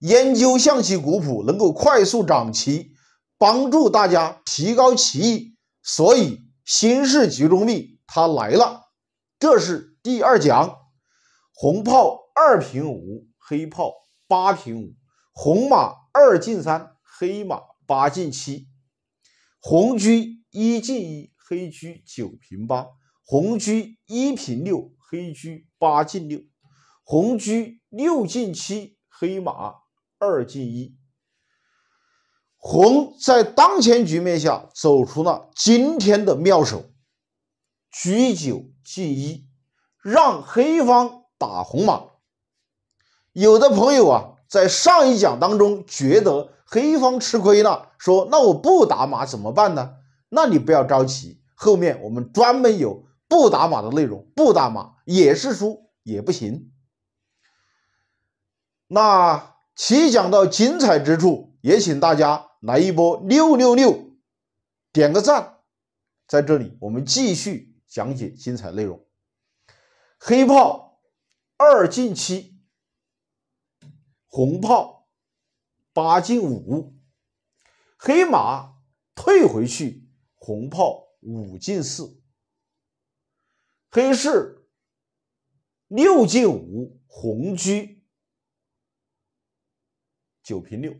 研究象棋古谱，能够快速长棋，帮助大家提高棋艺。所以新式集中力它来了，这是第二讲：红炮二平五，黑炮八平五；红马二进三，黑马八进七；红车一进一，黑车九平八；红车一平六，黑车八进六；红车六进七，黑马。二进一，红在当前局面下走出了今天的妙手，车九进一，让黑方打红马。有的朋友啊，在上一讲当中觉得黑方吃亏了，说那我不打马怎么办呢？那你不要着急，后面我们专门有不打马的内容，不打马也是输也不行。那。其讲到精彩之处，也请大家来一波六六六，点个赞。在这里，我们继续讲解精彩内容。黑炮二进七，红炮八进五，黑马退回去，红炮五进四，黑士六进五，红车。九平六，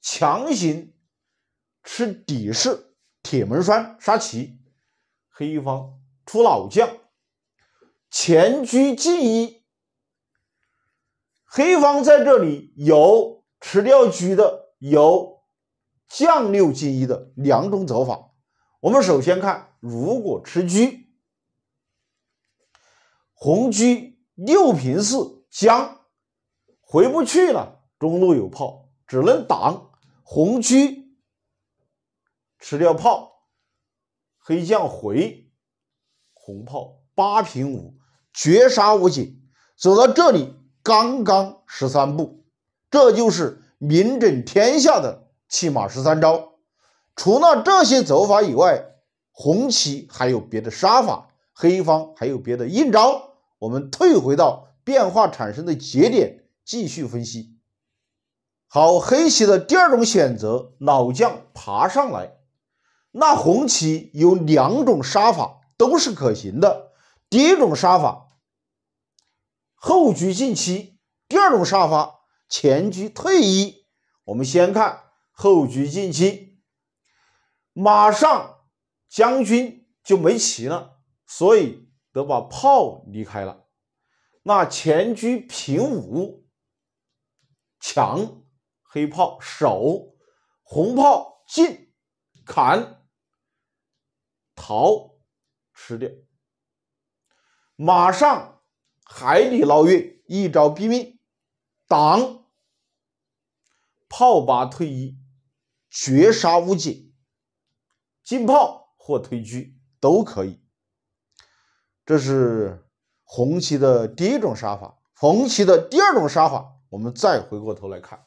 强行吃底士，铁门栓杀棋。黑方出老将，前车进一。黑方在这里有吃掉车的，有将六进一的两种走法。我们首先看，如果吃车，红车六平四，将回不去了。中路有炮，只能挡。红车吃掉炮，黑将回，红炮八平五，绝杀无解。走到这里，刚刚十三步，这就是名震天下的弃马十三招。除了这些走法以外，红棋还有别的杀法，黑方还有别的硬招。我们退回到变化产生的节点，继续分析。好，黑棋的第二种选择，老将爬上来。那红棋有两种杀法，都是可行的。第一种杀法，后居进七；第二种杀法，前居退一。我们先看后居进七，马上将军就没棋了，所以得把炮离开了。那前居平五，强。黑炮守，红炮进，砍，逃，吃掉。马上海底捞月，一招毙命。挡，炮拔退一，绝杀无解。进炮或退车都可以。这是红棋的第一种杀法。红棋的第二种杀法，我们再回过头来看。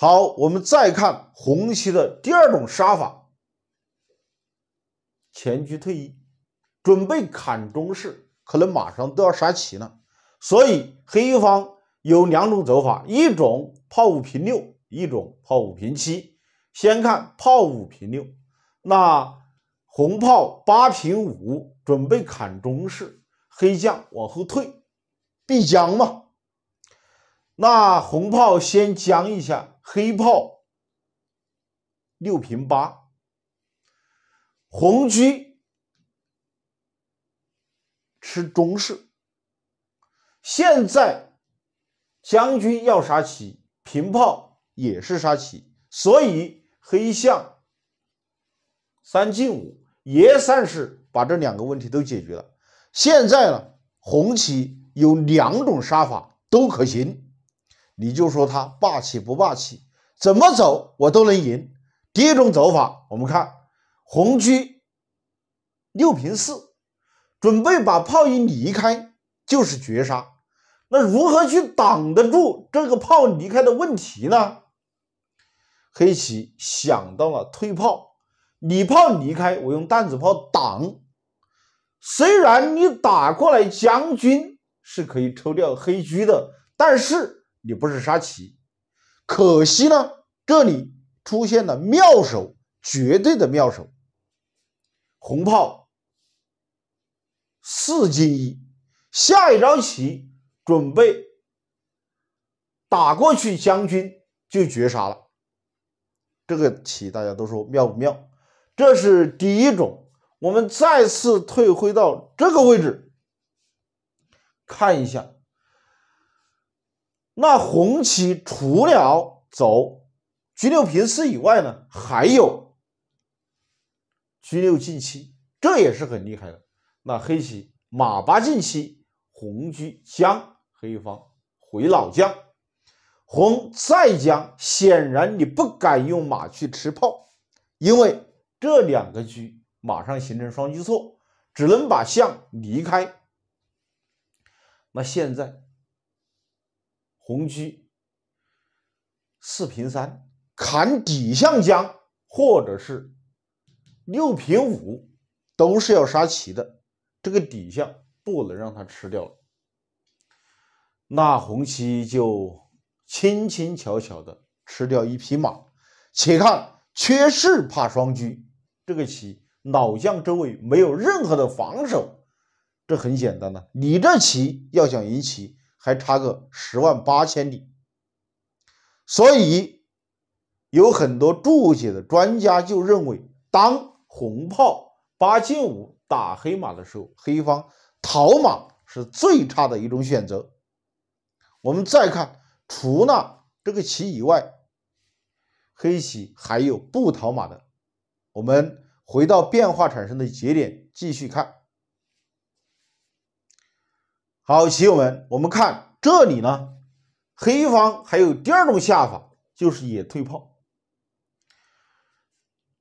好，我们再看红棋的第二种杀法，前车退一，准备砍中士，可能马上都要杀棋了。所以黑方有两种走法，一种炮五平六，一种炮五平七。先看炮五平六，那红炮八平五，准备砍中士，黑将往后退，必将嘛。那红炮先将一下黑炮，六平八，红车吃中士。现在将军要杀棋，平炮也是杀棋，所以黑象三进五也算是把这两个问题都解决了。现在呢，红棋有两种杀法都可行。你就说他霸气不霸气？怎么走我都能赢。第一种走法，我们看红车六平四，准备把炮一离开就是绝杀。那如何去挡得住这个炮离开的问题呢？黑棋想到了退炮，你炮离开，我用担子炮挡。虽然你打过来将军是可以抽掉黑车的，但是。你不是杀棋，可惜呢，这里出现了妙手，绝对的妙手，红炮四进一，下一张棋准备打过去，将军就绝杀了。这个棋大家都说妙不妙？这是第一种。我们再次退回到这个位置，看一下。那红棋除了走车六平四以外呢，还有车六进七，这也是很厉害的。那黑棋马八进七，红居将，黑方回老将，红再将，显然你不敢用马去吃炮，因为这两个车马上形成双车错，只能把象离开。那现在。红车。四平三砍底象将，或者是六平五，都是要杀棋的。这个底象不能让他吃掉了，那红棋就轻轻巧巧的吃掉一匹马。且看缺士怕双车，这个棋老将周围没有任何的防守，这很简单了。你这棋要想赢棋。还差个十万八千里，所以有很多注解的专家就认为，当红炮八进五打黑马的时候，黑方逃马是最差的一种选择。我们再看，除了这个棋以外，黑棋还有不逃马的。我们回到变化产生的节点，继续看。好，棋友们，我们看这里呢，黑方还有第二种下法，就是也退炮，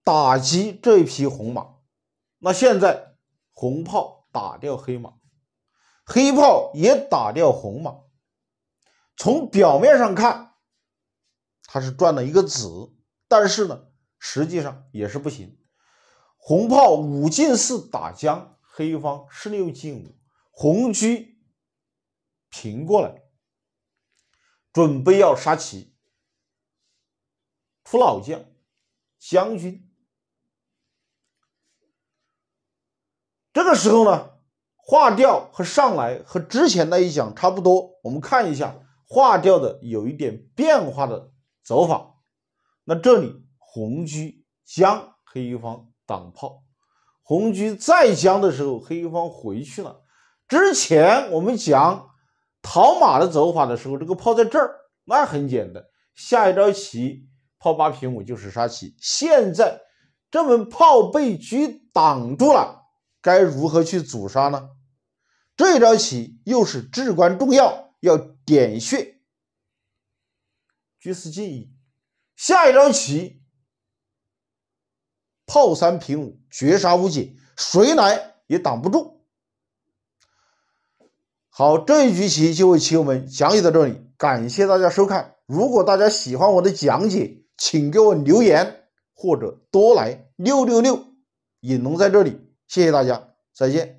打击这一匹红马。那现在红炮打掉黑马，黑炮也打掉红马。从表面上看，他是赚了一个子，但是呢，实际上也是不行。红炮五进四打将，黑方十六进五，红车。平过来，准备要杀棋，出老将，将军。这个时候呢，化掉和上来和之前那一讲差不多。我们看一下化掉的有一点变化的走法。那这里红车将，黑方挡炮，红车再将的时候，黑方回去了。之前我们讲。逃马的走法的时候，这个炮在这儿，那很简单，下一招棋炮八平五就是杀棋。现在这门炮被车挡住了，该如何去阻杀呢？这一招棋又是至关重要，要点穴。车四进一，下一招棋炮三平五绝杀无解，谁来也挡不住。好，这一局棋就为棋友们讲解到这里，感谢大家收看。如果大家喜欢我的讲解，请给我留言或者多来六六六。引龙在这里，谢谢大家，再见。